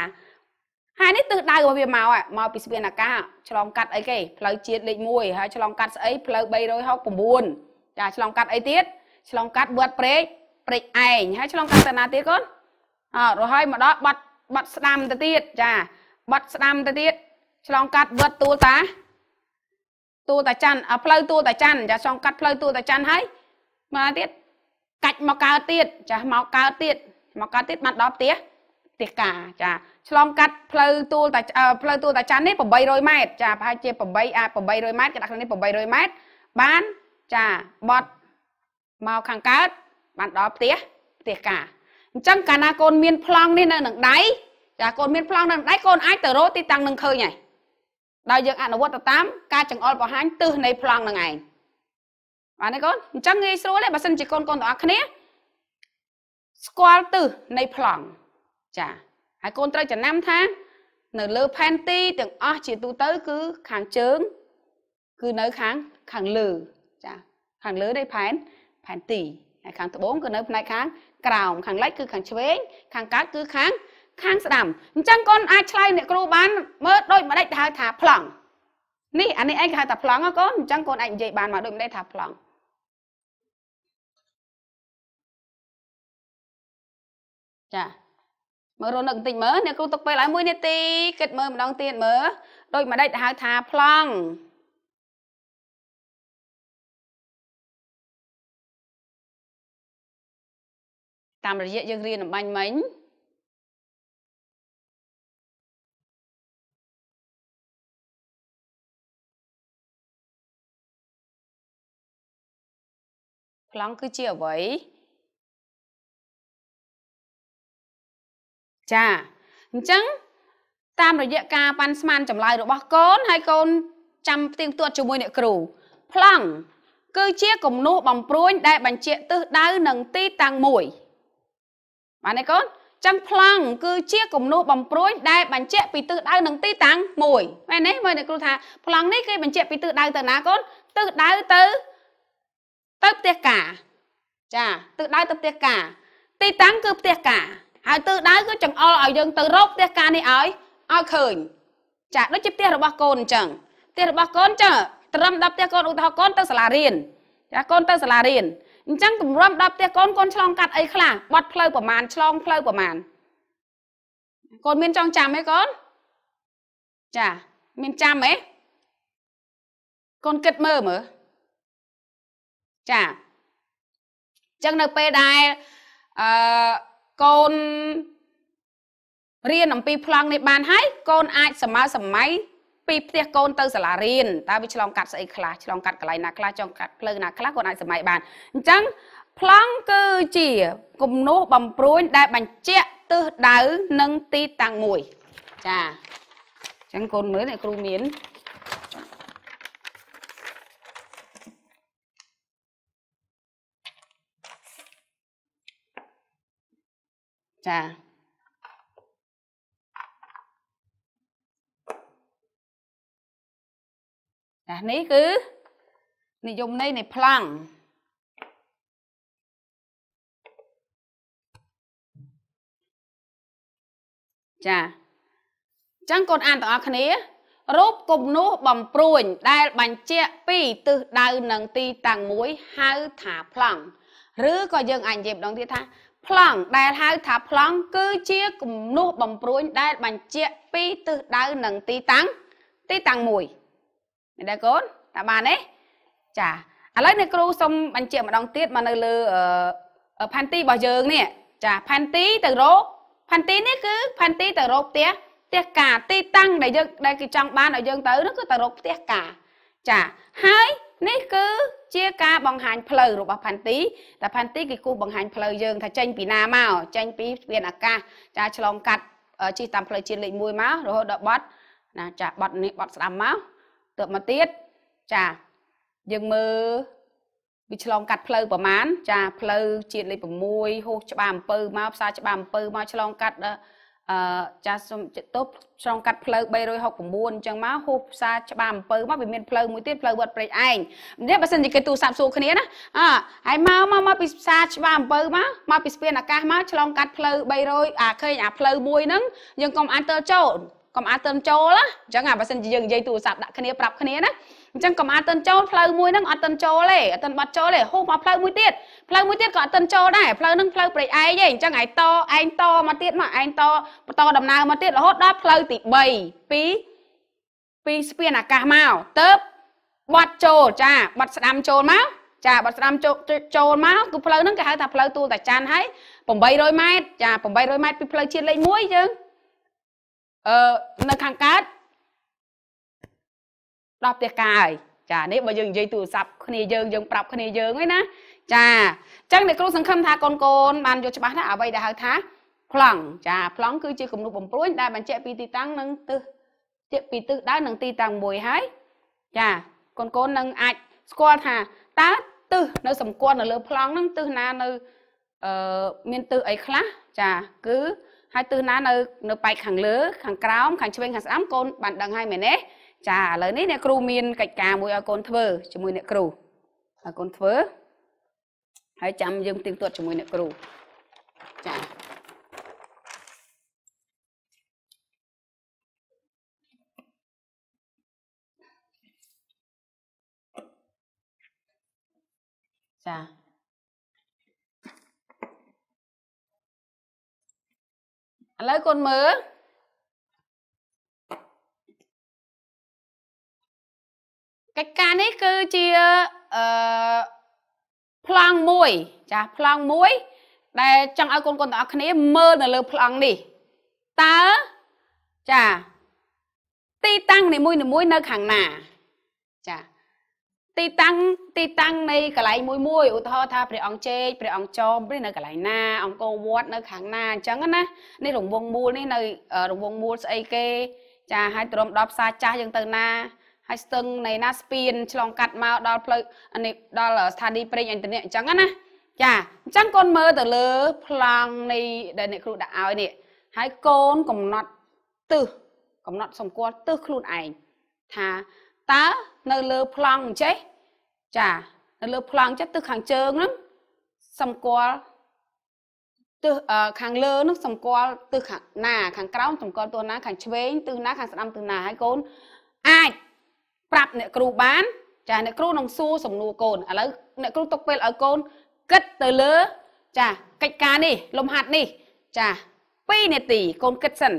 ហើយនេះទិសដៅរបស់វាមកមកពីស្ពានអាកាសឆ្លងកាត់អីគេផ្លូវជាតិលេខ1ហើយឆ្លងកាត់ស្អីផ្លូវ369ចាឆ្លងកាត់អីទៀតឆ្លងកាត់វត្តព្រែកព្រែកឯងហើយឆ្លងកាត់តាណាទៀតកូនអើរហូតមកដល់បាត់បាត់ស្ដាំទៅទៀតចាបាត់ស្ដាំទៅទៀតឆ្លងកាត់វត្តទួលតាទួលតាច័ន្ទផ្លូវទួលតាច័ន្ទចាឆ្លងកាត់ផ្លូវទួលតាច័ន្ទហើយមកទៀតកាច់មកកើតទៀតចាស់មកកើតទៀតមកកើតទៀតបានដល់ផ្ទះផ្ទះការចាឆ្លងកាត់ផ្លូវទួលតាផ្លូវទួលតាច័ន្ទនេះ800ម៉ែត្រចាប្រហែលជា8អា800ម៉ែត្រគេដាក់ក្នុងនេះ800ម៉ែត្របានចាបត់មកខាងកើតបានដល់ផ្ទះផ្ទះការអញ្ចឹងកាលណាកូនមានប្លង់នេះនៅនឹងដៃចាកូនមានប្លង់នៅនឹងដៃកូនអាចទៅរកទីតាំងនឹងឃើញហើយដោយយើងអនុវត្តទៅតាមការចង្អុលបង្ហាញទិសនៃប្លង់នឹងឯងបានទេកូនអញ្ចឹងងាយស្រួលទេបើសិនជាកូនកូនទាំងអស់គ្នាស្គាល់ទិសនៃប្លង់ចាហើយកូនត្រូវចំណាំ ថានៅលើផែនទីទាំងអស់ជាទូទៅ គឺខាងជើង គឺនៅខាងខាងលើ ចាខាងលើនៃផែន ផែនទីហើយខាងត្បូងគឺនៅផ្នែកខាងក្រោមខាងលិចគឺខាងឆ្វេងខាងកើត គឺ ខាងខាងស្ដាំអញ្ចឹងកូនអាចឆ្លើយអ្នកគ្រូបាន មើលដូចម្ដេចហៅថាប្លង់នេះអានេះឯងគេហៅថាប្លង់ហ៎កូនអញ្ចឹងកូនអាចនិយាយបានមកដូចម្ដេចថាប្លង់ចាមើលរនឹកបន្តិចមើលអ្នកគ្រូទុកពេលឲ្យ1នាទីគិតមើលម្ដងទៀតមើលដូចមួយដេចហៅថាប្លង់តាមរយៈយើងរៀនអំបញ្ញមិញប្លង់គឺជាអ្វីចាអញ្ចឹងតាមរយៈការប៉ាន់ស្មានចម្លើយរបស់កូនហើយកូនចាំផ្ទៀងផ្ទាត់ជាមួយអ្នកគ្រូប្លង់គឺជាគំនូបំព្រួញដែល បញ្ជាក់ទិសដៅនិងទីតាំងមួយបានទេកូនចឹងប្លង់គឺជាគំនូបំព្រួញដែលបញ្ជាក់ពីទិសដៅនិងទីតាំងមួយមែនទេមើលអ្នកគ្រូថាប្លង់នេះគេបញ្ជាក់ពីទិសដៅទៅណាកូនទិសដៅទៅទៅផ្ទះការ ចាទិសដៅទៅផ្ទះការ ទីតាំងគឺផ្ទះការហើយទិសដៅគឺចង្អុលឲ្យយើងទៅរកផ្ទះការនេះឲ្យឲ្យឃើញចាដូចជាផ្ទះរបស់កូនអញ្ចឹងផ្ទះរបស់កូនចាត្រឹមដល់ផ្ទះកូនឧទាហរណ៍កូនទៅសាលារៀនចាកូនទៅសាលារៀនអញ្ចឹងទម្រាំដល់ផ្ទះកូនកូនឆ្លងកាត់អីខ្លះបាត់ផ្លូវប្រមាណឆ្លងផ្លូវប្រមាណកូនមាន ចង់ចាំទេកូនចា មានចាំទេកូនគិតមើលមើលចាអញ្ចឹងនៅពេលដែលអឺកូនរៀនអំពីប្លង់នេះបានហើយកូនអាចសម័យសម័យពីផ្ទះកូនទៅសាលារៀនតើវាឆ្លង កាត់ស្អីខ្លះឆ្លងកាត់កន្លែងណាខ្លះឆ្លងកាត់ផ្លូវណាខ្លះកូនអាចសម័យបានអញ្ចឹងប្លង់គឺជាគំនូសបំព្រួយដែលបញ្ជាក់ទិសដៅនិងទីតាំងមួយ ចាអញ្ចឹងកូនមើលអ្នកគ្រូមានចាណានេះគឺនិយមន័យនៃប្លង់ចាអញ្ចឹងកូនអានទាំងអស់គ្នា រូបគំនោះ បំព្រួញដែលបញ្ជាក់ពីទិសដៅនិងទីតាំងមួយ ហៅ ថាប្លង់ឬក៏យើង អាចនិយាយម្ដងទៀតថាប្លង់ដែលហៅថាប្លង់គឺជាគំនូសបំព្រួញដែលបញ្ជាក់ពីទិសដៅនិងទីតាំងទីតាំងមួយមែនទេកូនតើបានទេចាឥឡូវអ្នកគ្រូសូមបញ្ជាក់ម្ដងទៀតមកនៅលើផែនទីរបស់យើងនេះចាផែនទីទៅរកផែនទីនេះគឺផែនទីទៅរកផ្ទះផ្ទះការទីតាំងដែលយើងដែលគេចង់បានឲ្យយើង ទៅនោះគឺទៅរកផ្ទះការចាហើយនេះគឺជាការបង្ហាញផ្លូវរបស់ផែនទីតែផែនទីគេគូសបង្ហាញផ្លូវយើងថាចេញ ពីណាមកចេញពីស្ពានអាកាសចាឆ្លងកាត់ជិះតាមផ្លូវជាតិលេខ1មករហូតដល់បត់ណាចាបត់ នេះបត់ស្ដាំមកទៅមកទៀតចាយើងមើលវាឆ្លងកាត់ផ្លូវប្រមាណចាផ្លូវជាតិលេខ6ហូសច្បារអំពើមកផ្សារច្បារអំពើមកឆ្លងកាត់អឺចាសុំចិត្តទប់ឆ្លងកាត់ផ្លូវ369អញ្ចឹងមកហូបផ្សារច្បារអំពើមកវាមានផ្លូវមួយទៀតផ្លូវវត្តព្រែកឯងនេះបើសិនជាគេទូរស័ព្ទសួរគ្នាណាអើហើយមកមកមកពីផ្សារច្បារអំពើមកមកពីស្ពានអាកាសមកឆ្លងកាត់ផ្លូវ300អាឃើញអាផ្លូវមួយហ្នឹងយើងកុំអាចទៅចូលកុំអាចទៅចូលណាអញ្ចឹងអាបើសិនជាយើងនិយាយទូរស័ព្ទដាក់គ្នាប្រាប់គ្នាណាអញ្ចឹងកុំអាចតិនចូលផ្លូវមួយហ្នឹងអត់តិនចូលទេអត់តិនបាត់ចូលទេហូបមកផ្លូវមួយទៀតផ្លូវមួយទៀតក៏អត់តិនចូលដែរផ្លូវហ្នឹងផ្លូវព្រៃឯងទេអញ្ចឹងឯតឯងតមកទៀតមកឯងតបន្តដំណើរមកទៀតរហូតដល់ផ្លូវទី3ពីពីស្ពានអាកាសមកទៅបាត់ចូលចា បាត់ស្ដាំចូលមកចាបាត់ស្ដាំចូលចូលមកគឺផ្លូវហ្នឹងគេហៅថាផ្លូវទួលតាចាន់ហើយ800ម៉ែត្រចា800ម៉ែត្រពីផ្លូវជាតិលេខ1យើងអឺនៅខាងកើតដល់ផ្ទះការហើយចានេះបើយើងនិយាយទូរស័ព្ទគ្នាយើងយើងប្រាប់គ្នាយើងហ្នឹងណាចាអញ្ចឹងអ្នកគ្រូសង្ឃឹមថាកូនកូនបានយល់ច្បាស់ណាអ្វីដែលហៅថាប្លង់ចាប្លង់គឺជាគំនូបំព្រួយដែលបញ្ជាក់ពីទីតាំងនិងទិសទីពីទិសដៅនិងទីតាំងមួយហើយចាកូនកូននឹងអាចស្គាល់ថាតើទិសនៅសម្គាល់នៅលើប្លង់ហ្នឹងទិសណានៅអឺមានទិសអីខ្លះចាគឺហើយទិសណានៅនៅប៉ែកខាងលើខាងក្រោមខាងឆ្វេងខាងស្ដាំកូនបានដឹងហើយមែនទេចាឥឡូវនេះអ្នកគ្រូមានកិច្ចការមួយឲ្យកូនធ្វើជាមួយអ្នកគ្រូឲ្យកូនធ្វើ ហើយ ចាំ យើងទៀងទាត់ជាមួយអ្នកគ្រូចាចាឥឡូវកូនមើលកិច្ចការនេះគឺជាអឺប្លង់មួយចាប្លង់មួយ ដែលចង់ឲ្យកូនកូនទាំងអស់គ្នាមើលនៅលើប្លង់នេះតើចា ទីតាំងនីមួយនីមួយនៅខាងណាចា ទីតាំងទី តាំងនៃកន្លែងមួយមួយឧទាហរណ៍ថាព្រះអង្គជេកព្រះអង្គចោមនេះនៅកន្លែងណាអង្គរវត្តនៅ ខាងណាអញ្ចឹងណានេះរង្វង់មូលនេះនៅរង្វង់មូលស្អីគេចាហើយទ្រាំដល់ផ្សារចាស់យើងទៅណាហើយស្ទឹងនៃណាស្ពានឆ្លងកាត់មកដល់ផ្លូវនេះដល់ស្ថានីយ៍ប្រេងឥន្ធនៈអញ្ចឹងណាចាអញ្ចឹងកូនមើលទៅលើប្លង់នៃដែលអ្នកគ្រូដាក់ឲ្យនេះហើយកូនកំណត់ទិសកំណត់សម្គាល់ទិសខ្លួនឯងថាតើនៅលើប្លង់អញ្ចេះចានៅលើប្លង់ចេះទិសខាងជើងហ្នឹងសម្គាល់ទិសខាងលើនោះសម្គាល់ទិសខាងណាខាងក្រោមសម្គាល់ទិសណាខាងឆ្វេងទិសណាខាងស្ដាំទិសណាហើយកូនអាចប្រាប់អ្នកគ្រូបានចាអ្នកគ្រូនឹងសួរសំណួរកូនឥឡូវអ្នកគ្រូទុកពេលឲ្យកូនគិតទៅលើ ចាកិច្ចការនេះ លំហាត់នេះ ចា2នាទី កូនគិតសិន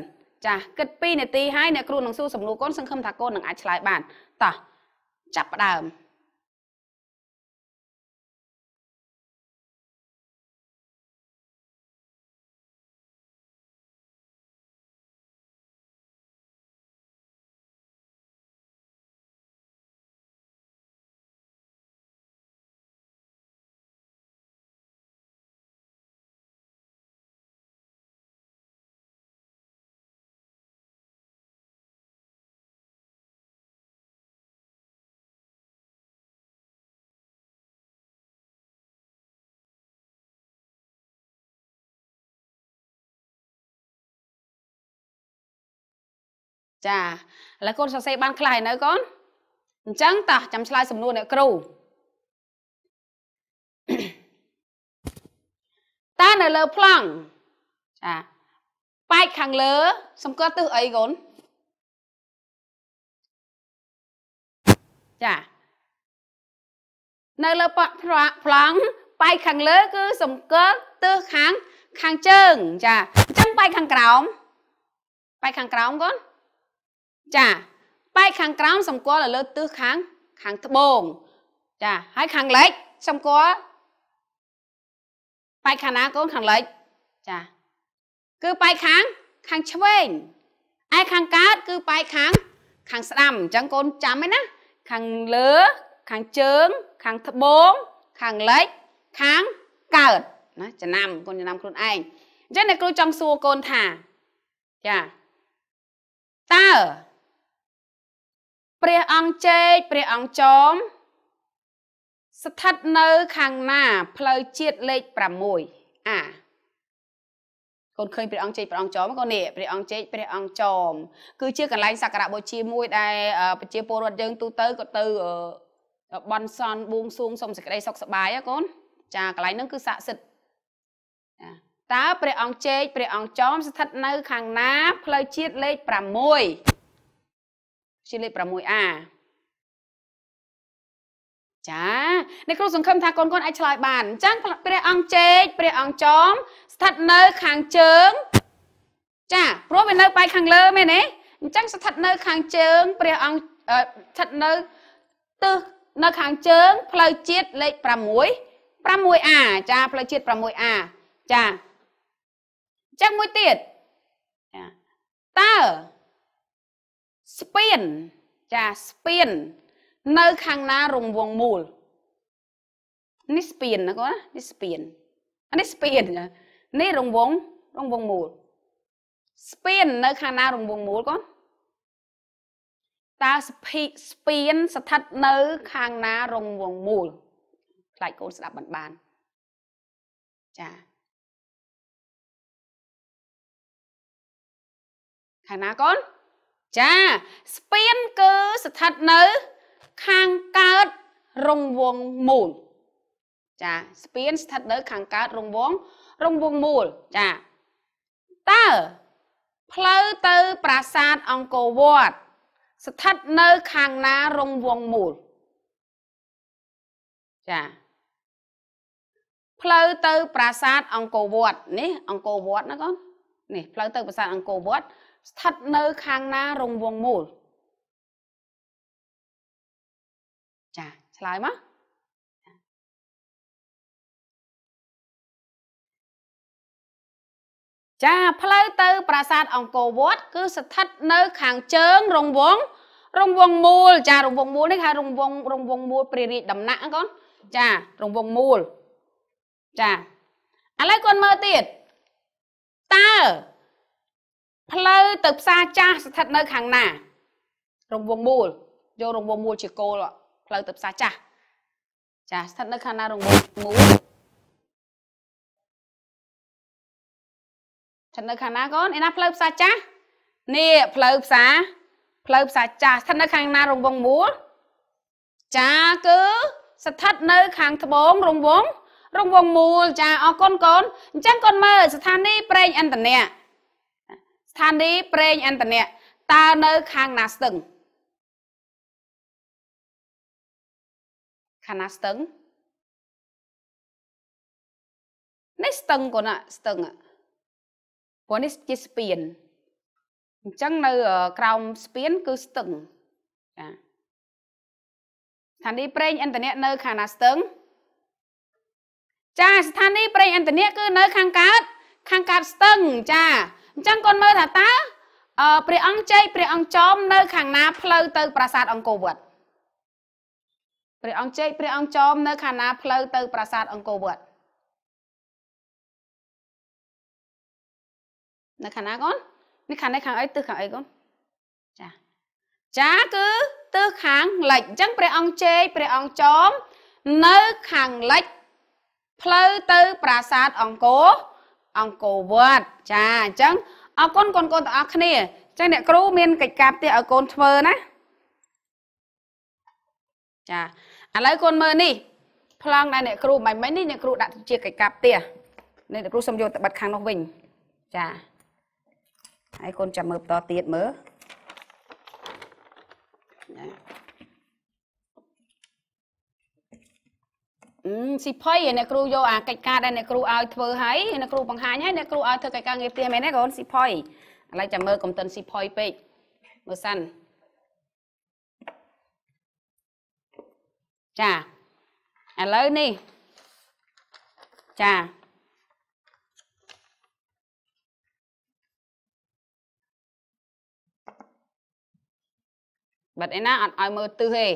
ចាគិត2នាទីហើយអ្នកគ្រូនឹងសួរសំណួរកូនសង្ឃឹមថាកូននឹងអាចឆ្លើយបានតោះចាប់ផ្ដើមចាឥឡូវកូនសរសេរបានខ្លះហើយនៅកូនអញ្ចឹងតោះចាំឆ្លើយសំណួរអ្នកគ្រូតើនៅលើប្លង់ចាប៉ែកខាងលើសម្គាល់ទិសអីកូនចា នៅ លើប្លង់ប៉ែកខាងលើ គឺសម្គាល់ទិសខាង ខាងជើង ចាអញ្ចឹងប៉ែកខាងក្រោមប៉ែកខាងក្រោមកូនចា បែកខាងក្រោមសម្គាល់លើទិសខាងខាងត្បូងចាហើយខាងលិចសម្គាល់បែកខាងណាកូនខាងលិចចា គឺបែកខាងខាងឆ្វេងឯខាងកើត គឺ បែកខាង ខាងស្ដាំអញ្ចឹងកូនចាំឯណាខាងលើ ខាងជើងខាងត្បូងខាងលិចខាងកើតណាចំណាំកូនចំណាំខ្លួនឯងអញ្ចឹងអ្នក គ្រូចង់សួរកូនថា ចាតើព្រះអង្គជែកព្រះអង្គចោមស្ថិតនៅខាងណា ផ្លូវជាតិលេខ6អាកូនឃើញព្រះអង្គជែកព្រះអង្គចោមកូននេះព្រះអង្គជែកព្រះអង្គចោមគឺជាកន្លែងសក្ការៈបូជាមួយដែលប្រជាពលរដ្ឋយើងទូទៅក៏ទៅបន់សន់បួងសួងសុំសេចក្តីសុខសប្បាយកូនចាកន្លែងហ្នឹងគឺស័ក្តិសិទ្ធិតើ ព្រះអង្គជែកព្រះអង្គចោមស្ថិតនៅខាងណា ផ្លូវជាតិលេខ6ជាលេខ 6A ចាអ្នកគ្រូសង្ឃឹមថាកូនកូនអាចឆ្លើយបានអញ្ចឹងព្រះអង្គជែកព្រះអង្គចំស្ថិតនៅ ខាងជើង ចា ព្រោះវានៅបែកខាងលើមែនទេអញ្ចឹងស្ថិតនៅ ខាងជើង ព្រះអង្គស្ថិតនៅទិសនៅខាងជើង ផ្លូវជាតិលេខ6 6A ចា ផ្លូវជាតិ 6A ចាអញ្ចឹងមួយទៀតចាតើស្ពានចាស្ពាននៅ ខាងណារង្វង់មូល នេះស្ពានណាគាត់នេះស្ពាននេះស្ពាននេះរង្វង់រង្វង់មូល ស្ពាននៅ ខាងណារង្វង់មូលគាត់តើស្ពីស្ពានស្ថិតនៅ ខាងណារង្វង់មូលខ្លាចកូនស្ដាប់បានបាន ចាខាងណាកូនចា ស្ពានគឺ ស្ថិតនៅ ខាងកើតរង្វង់មូល ចាស្ពាន ស្ថិតនៅ ខាងកើត រង្វង់រង្វង់មូលចាតើផ្លូវទៅ ប្រាសាទអង្គរវត្ត ស្ថិតនៅខាងណារង្វង់មូល ចា ផ្លូវទៅ ប្រាសាទអង្គរវត្តនេះអង្គរវត្តណាកូននេះផ្លូវទៅ ប្រាសាទអង្គរវត្តស្ថិតនៅ ខាងណារង្វង់មូលចាឆ្លើយមកចាផ្លូវទៅ ប្រាសាទអង្គរវត្តគឺស្ថិតនៅខាងជើង រង្វង់រង្វង់មូល ចារង្វង់មូលនេះហៅរង្វង់រង្វង់មូលព្រះរាជដំណាក់កូនចារង្វង់មូល ចាឥឡូវកូនមើលទៀតតើផ្លូវទៅផ្សារចាស់ស្ថិតនៅខាងណា រង្វង់មូលយករង្វង់មូលជាគោលផ្លូវទៅផ្សារចាស់ចាស្ថិតនៅខាងណារង្វង់មូលស្ថិតនៅខាងណាកូនឯណាផ្លូវផ្សារចាស់នេះផ្លូវផ្សារផ្លូវផ្សារចាស់ស្ថិតនៅខាងណារង្វង់មូលចាគឺ ស្ថិតនៅខាងត្បូងរង្វង់រង្វង់មូលចាអរគុណកូនអញ្ចឹងកូនមើលស្ថានីយ៍ប្រេងឥន្ធនៈស្ថានីយ៍ប្រេងឥន្ធនៈតើនៅ ខាងណាស្ទឹងខាងណាស្ទឹងនេះស្ទឹងកូនស្ទឹងព្រោះនេះជាស្ពានអញ្ចឹងនៅ ក្រោមស្ពានគឺស្ទឹងចាស្ថានីយ៍ប្រេងឥន្ធនៈនៅ ខាងណាស្ទឹងចាស្ថានីយ៍ប្រេងឥន្ធនៈគឺនៅខាងកើតខាងកើតស្ទឹងចាអញ្ចឹងកូនមើលថាតើព្រះអង្គជ័យព្រះអង្គចោមនៅខាងណា ផ្លូវទៅ ប្រាសាទអង្គរវត្តព្រះអង្គជ័យព្រះអង្គចោមនៅខាងណាផ្លូវទៅ ប្រាសាទអង្គរវត្តនៅខាងណាកូននេះខាងនេះខាងអីទិសខាងអីកូនចា ចាគឺទិសខាងលិចអញ្ចឹងព្រះអង្គជ័យព្រះអង្គចោមនៅខាងលិច ផ្លូវទៅ ប្រាសាទអង្គរអង្គរវត្តចាអញ្ចឹងអរគុណកូនកូនទាំងអស់គ្នាចឹងអ្នកគ្រូមានកិច្ចការផ្ទះឲ្យកូនធ្វើណាចាឥឡូវកូនមើលនេះប្លង់ដែលអ្នកគ្រូមិនមិញនេះអ្នកគ្រូដាក់ជាកិច្ចការផ្ទះនេះអ្នកគ្រូសុំយកទៅបិទខាងនោះវិញចាហើយកូនចាំមើលបន្តទៀតមើលចាស៊ីភ័យឯអ្នកគ្រូយកអាកិច្ចការដែលអ្នកគ្រូឲ្យធ្វើហើយអ្នកគ្រូបង្ហាញហើយអ្នកគ្រូឲ្យធ្វើកិច្ចការងារផ្ទះមែនទេកូនស៊ីភ័យឥឡូវចាំមើលកុំតិនស៊ីភ័យពេកមើលសិនចាឥឡូវនេះចា បាត់ឯណាអត់ឲ្យមើលទឹះទេ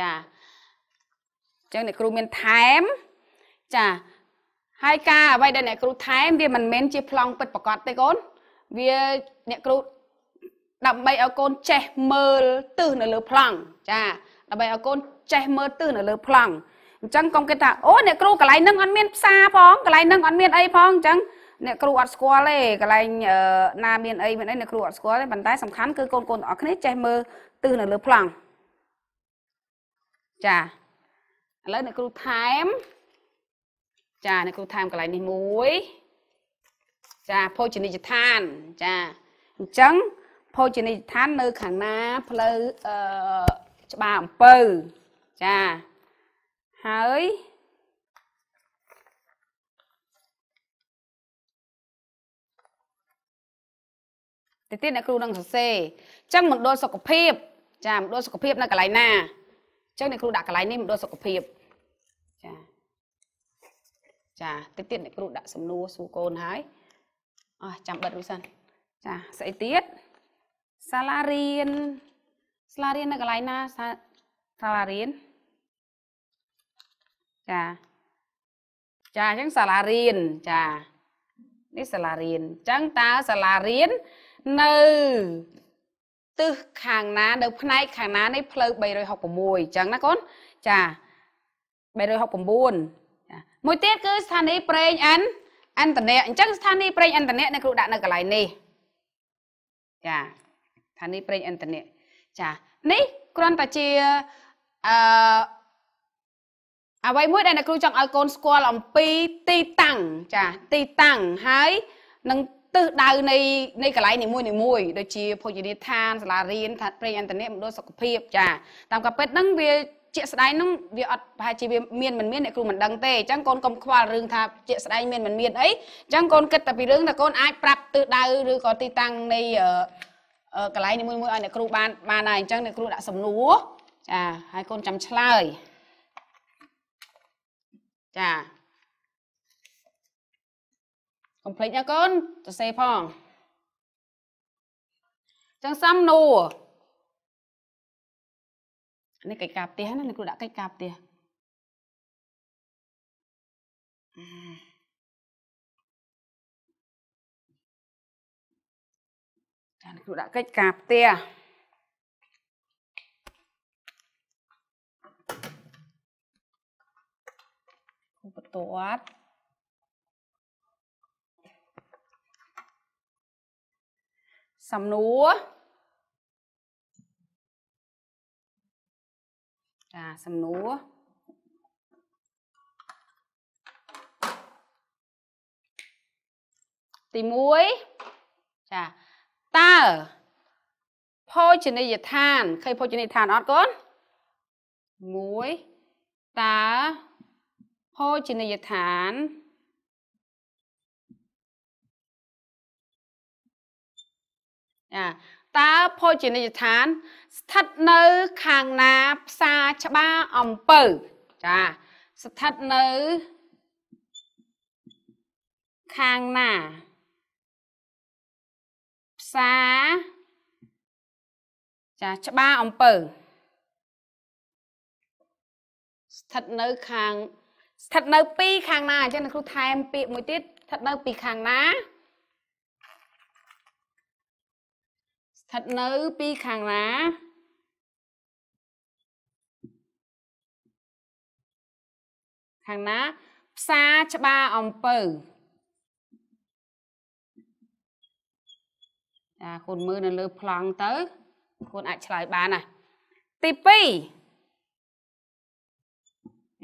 ចាអញ្ចឹងអ្នកគ្រូមានថែមចាហើយការអ្វីដែលអ្នកគ្រូថែមវាមិនមែនជាប្លង់ពិតប្រកបទេកូនវាអ្នកគ្រូដើម្បីឲ្យកូនចេះមើលទិសនៅលើប្លង់ចាដើម្បីឲ្យកូន ចេះមើលទិសនៅលើប្លង់អញ្ចឹងកុំគិតថាអូអ្នកគ្រូកន្លែងហ្នឹងអត់មានផ្សារផងកន្លែងហ្នឹងអត់មានអីផងអញ្ចឹងអ្នកគ្រូអត់ស្គាល់ទេកន្លែងណាមានអីមានអីអ្នកគ្រូអត់ស្គាល់ទេប៉ុន្តែ សំខាន់គឺកូនកូនទាំងអស់គ្នាចេះមើលទិសនៅលើប្លង់ចាឥឡូវអ្នកគ្រូថែមចាអ្នកគ្រូថែមកន្លែងនេះមួយ ចាភោជនីយដ្ឋានចាអញ្ចឹងភោជនីយដ្ឋាន នៅខាងណា ផ្លូវអឺច្បារអំពៅចាហើយទៅទៀតអ្នកគ្រូនឹងសរសេរអញ្ចឹងមណ្ឌលសុខភាព ចាមណ្ឌលសុខភាពនៅកន្លែងណាអញ្ចឹងអ្នកគ្រូដាក់កន្លែងនេះមណ្ឌលសុខភាពចាតិចទៀតអ្នកគ្រូដាក់សំណួរសួរកូនហើយអស់ចាំបិទរួចសិនចាស្អីទៀតសាលារៀនសាលារៀននៅកន្លែងណាសាលារៀនចាចាអញ្ចឹងសាលារៀនចានេះសាលារៀនអញ្ចឹងតើសាលារៀននៅទិសខាងណានៅផ្នែកខាងណានៃផ្លូវ366អញ្ចឹងណាកូនចា369មួយទៀតគឺស្ថានីយ៍ប្រេងអន្តអន្តនៈអញ្ចឹងស្ថានីយ៍ប្រេងអន្តនៈអ្នកគ្រូដាក់នៅកន្លែងនេះចាស្ថានីយ៍ប្រេងអន្តនៈចានេះគ្រាន់តែជាអឺអ្វីមួយដែលអ្នកគ្រូចង់ឲ្យកូន ស្គាល់អំពីទីតាំងចាទីតាំងហើយ នឹងទិសដៅនៃនៃកន្លែងនីមួយនីមួយដូចជាភោជនីយដ្ឋានសាលារៀនថាប្រេងអន្តរជាតិមណ្ឌលសុខភាពចាតាមការពិតហ្នឹងវាជាក់ស្ដែងនឹងវាអត់ប្រហែលជាវាមានមិនមានអ្នកគ្រូមិនដឹងទេអញ្ចឹងកូនកុំខ្វល់រឿងថាជាក់ស្ដែងមានមិនមានអីអញ្ចឹងកូនគិតតែពីរឿងថាកូនអាចប្រាប់ទិសដៅឬក៏ទីតាំងនៃកន្លែងនីមួយៗឲ្យអ្នកគ្រូបានបានហើយអញ្ចឹងអ្នកគ្រូដាក់សំណួរចាហើយកូនចាំឆ្លើយចាកុំភ្លេចណាកូនសរសេរផងអញ្ចឹងសំណួរនេះកិច្ចការផ្ទះណាលោកគ្រូដាក់កិច្ចការផ្ទះចាលោកគ្រូដាក់កិច្ចការផ្ទះឧបត័តសំណួរចាសំណួរទី1ចាតើភោជនីយដ្ឋានឃើញភោជនីយដ្ឋានអត់កូន1តើភោជនីយដ្ឋានចាតើភោជនីយដ្ឋាន ស្ថិតនៅ ខាងណា ផ្សារច្បារអំពើ ចា ស្ថិតនៅ ខាងណាផ្សារចាច្បារអំពើ ស្ថិតនៅ ខាងស្ថិតនៅពីខាងណាអញ្ចឹងលោកគ្រូថែម ពាក្យមួយទៀតស្ថិតនៅពី ខាងណាស្ថិតនៅ ពី ខាងណា ខាងណា ផ្សារច្បារអំពៅចាគុណមើលនៅលើប្លង់ទៅគុណអាចឆ្លើយ បាន ណា ទី2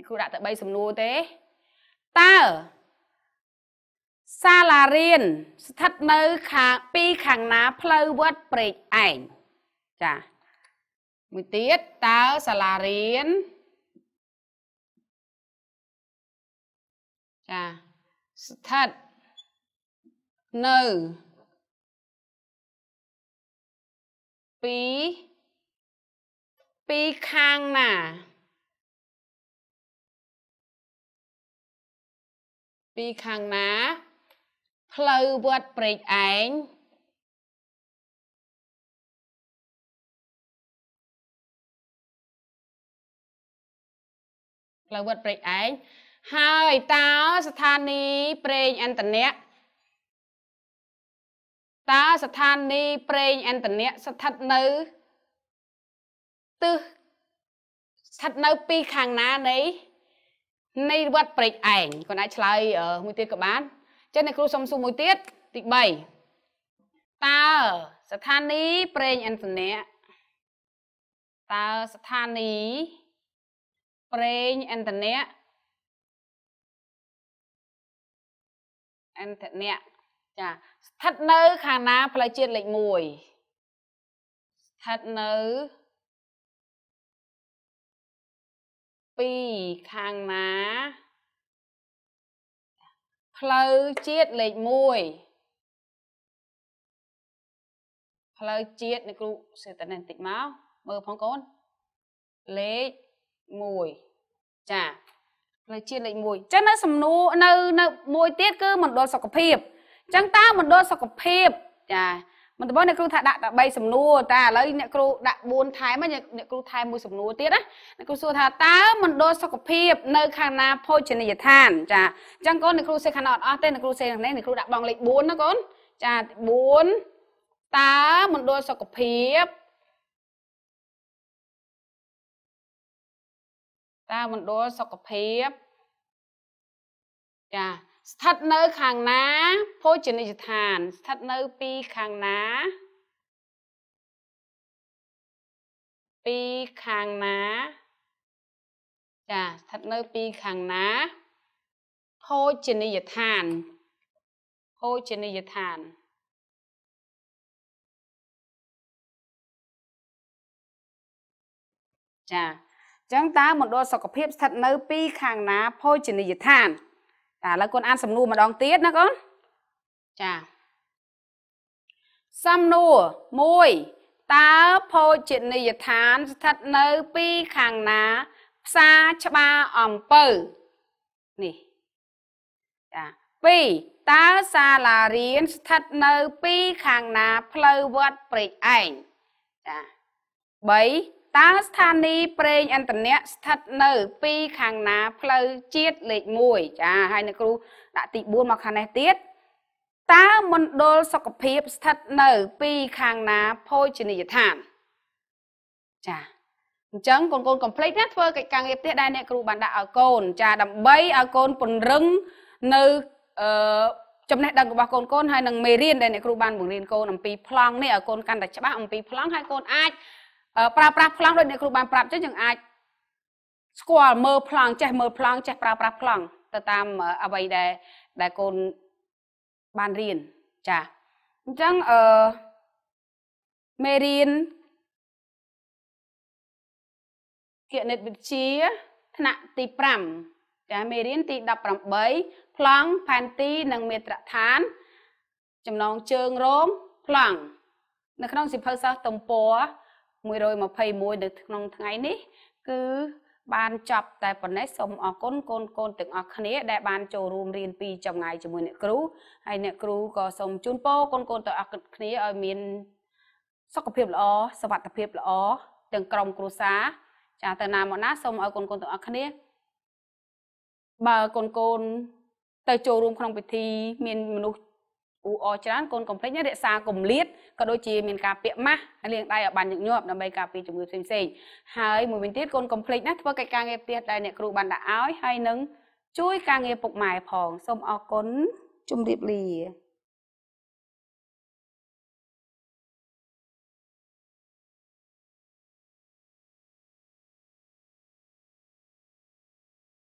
គ្រូដាក់តែ3សំណួរទេតើសាលារៀនស្ថិតនៅខាងពីខាងណាផ្លូវវត្តព្រែកឯងចាមួយទៀតតើសាលារៀនចា ស្ថិត នៅពីពីខាងណាពីខាងណាផ្លូវវត្តព្រែកឯងផ្លូវវត្តព្រែកឯងហើយតើស្ថានីយ៍ព្រែកអន្តនៈតើស្ថានីយ៍ព្រែកអន្តនៈស្ថិតនៅទិសស្ថិតនៅពីខាងណានៃនៃវត្តព្រែកឯងគាត់អាចឆ្លើយមួយទៀតក៏បានចឹងអ្នកគ្រូសុំសួរមួយទៀតទី3តើស្ថានីយ៍ប្រេងឥន្ធនៈតើស្ថានីយ៍ប្រេងឥន្ធនៈឥន្ធនៈចាស្ថិតនៅខាងណាផ្លូវជាតិលេខ1ស្ថិតនៅពីខាងណាផ្លូវជាតិលេខ1ផ្លូវជាតិនៃគ្រូសេតនេបន្តិចមកមើលផងកូនលេខ1ចា ផ្លូវជាតិលេខ1អញ្ចឹងនៅសំណួរនៅ នៅមួយទៀតគឺមណ្ឌលសុខភាពអញ្ចឹងតើមណ្ឌលសុខភាពចាមិនត្បូងអ្នកគ្រូថាដាក់តែ3សំណួរតែឥឡូវអ្នកគ្រូដាក់4ថែមហើយអ្នកគ្រូថែមមួយសំណួរទៀតណាអ្នកគ្រូសួរថាតើមណ្ឌលសុខភាពនៅខាងណាភោជនីយដ្ឋានចាអញ្ចឹងកូនអ្នកគ្រូសេខាងណាអត់អស់ទេអ្នកគ្រូសេខាងនេះអ្នកគ្រូដាក់បងលេខ4ណាកូនចា4តើមណ្ឌលសុខភាពតើមណ្ឌលសុខភាពចាស្ថិតនៅ ខាងណាភោជនីយដ្ឋានស្ថិតនៅ ពី ខាងណាពីខាងណាចា ស្ថិតនៅ ពីខាងណាភោជនីយដ្ឋានភោជនីយដ្ឋានចាអញ្ចឹងតើមណ្ឌលសុខភាពស្ថិត នៅពីខាងណាភោជនីយដ្ឋានចាឥឡូវកូនអានសំណួរម្ដងទៀតណាកូនចាសំណួរ1តើភោជនីយដ្ឋាន ស្ថិតនៅពីខាងណា ផ្សារច្បារអំពៅនេះចា2តើសាលារៀនស្ថិតនៅពីខាងណាផ្លូវវត្តព្រែកឯងចា3តើស្ថានីយ៍ប្រេងឥន្ធនៈស្ថិតនៅ ពីខាងណាផ្លូវជាតិលេខ1ចាហើយអ្នកគ្រូដាក់ទី4មកខាងនេះទៀតតើមណ្ឌលសុខភាពស្ថិតនៅពីខាងណាភោជនីយដ្ឋានចាអញ្ចឹងកូនកូនកំ plet ណាធ្វើកិច្ចការងារផ្ទះដែលអ្នកគ្រូបានដាក់ឲ្យកូនចាដើម្បីឲ្យកូនពង្រឹងនៅអឺចំណេះដឹងរបស់កូនកូនហើយនឹងមេរៀនដែលអ្នកគ្រូបានបង្រៀនកូនអំពីប្លង់នេះឲ្យកូនកាន់តែច្បាស់អំពីប្លង់ហើយកូនអាចប្រើប្រាស់ប្លង់ដូចអ្នកគ្រូបានប្រាប់ចឹងយើងអាចស្គាល់មើលប្លង់ចេះមើលប្លង់ចេះប្រើប្រាស់ប្លង់ទៅតាម អ្វីដែល ដែលកូនបានរៀនចាអញ្ចឹងអឺមេរៀនគណិតវិទ្យាថ្នាក់ទី5ចាមេរៀនទី18ប្លង់ផែនទីនិងមេត្រាដ្ឋាន ចំណងជើងរោមប្លង់នៅក្នុងសិភៅសិស្សទំព័រ121នៅក្នុងថ្ងៃ នេះ គឺ បានចប់តែប៉ុណ្ណេះសូមអរគុណកូនកូនទាំងអស់គ្នាដែលបានចូលរួមរៀនពីចម្ងាយជាមួយអ្នកគ្រូហើយអ្នកគ្រូក៏សូមជូនពរកូនកូនទាំងអស់គ្នាឲ្យមាន សុខភាពល្អសុខភាពល្អទាំងក្រុមគ្រួសារចាទៅណាមកណាសូមឲ្យកូនកូនទាំងអស់គ្នាបើកូនកូនទៅចូលរួមក្នុងពិធី មានមនុស្សអ៊ូអរច្រើនកូនកំភ្លេចរក្សាគម្លាតក៏ដូចជាមានការពាក់ម៉ាស់ហើយលាងដៃឲ្យបានញឹកញាប់ដើម្បីការពារជំងឺផ្សេងៗហើយមួយវិញទៀតកូនកំភ្លេចណាធ្វើកិច្ចការងារផ្ទះដែលអ្នកគ្រូបានដាក់ឲ្យហើយនឹងជួយការងារពុកម៉ែផងសូមអរគុណជម្រាបលា